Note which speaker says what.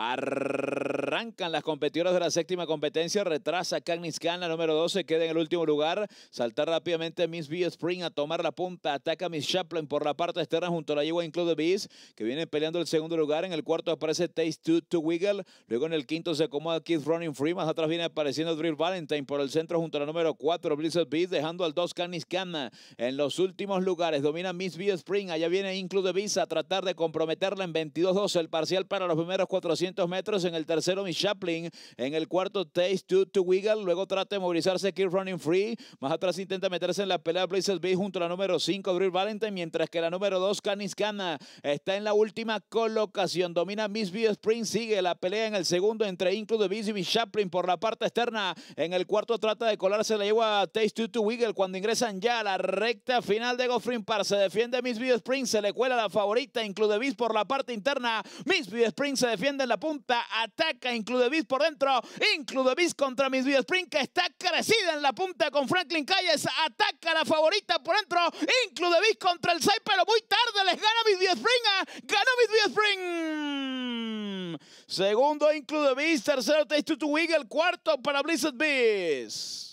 Speaker 1: Arr- Arrancan las competidoras de la séptima competencia. Retrasa Cagnis canna número 12, queda en el último lugar. salta rápidamente Miss B Spring a tomar la punta. Ataca Miss Chaplin por la parte externa junto a la Yegua Include Beast, que viene peleando el segundo lugar. En el cuarto aparece Taste to, to Wiggle. Luego en el quinto se acomoda Keith Running Free. Más atrás viene apareciendo Drill Valentine por el centro junto a la número 4, Blizzard Bees, dejando al 2 Cagnis canna en los últimos lugares. Domina Miss B Spring. Allá viene Include Beast a tratar de comprometerla en 22-12 el parcial para los primeros 400 metros. En el tercero Miss Chaplin en el cuarto Taste to, to Wiggle. Luego trata de movilizarse Kill Running Free. Más atrás intenta meterse en la pelea de Places B junto a la número 5, Drew Valentine, mientras que la número 2, Canis Cana, está en la última colocación. Domina Miss B Spring. Sigue la pelea en el segundo entre Include Miss y Chaplin por la parte externa. En el cuarto trata de colarse la yegua Taste to, to Wiggle cuando ingresan ya a la recta final de Goffrin Park. Se defiende Miss B Spring. Se le cuela la favorita. Include Beast por la parte interna. Miss B Spring se defiende en la punta. Ataca Include por dentro. Include bis contra Miss vida Spring que está
Speaker 2: crecida en la punta con Franklin Calles. Ataca la favorita por dentro. Include bis contra el 6, pero muy tarde les gana Miss B Spring. Ganó Miss Spring.
Speaker 3: Segundo Include Beast Tercero Taste to Wiggle, El cuarto para Blizzard Beast.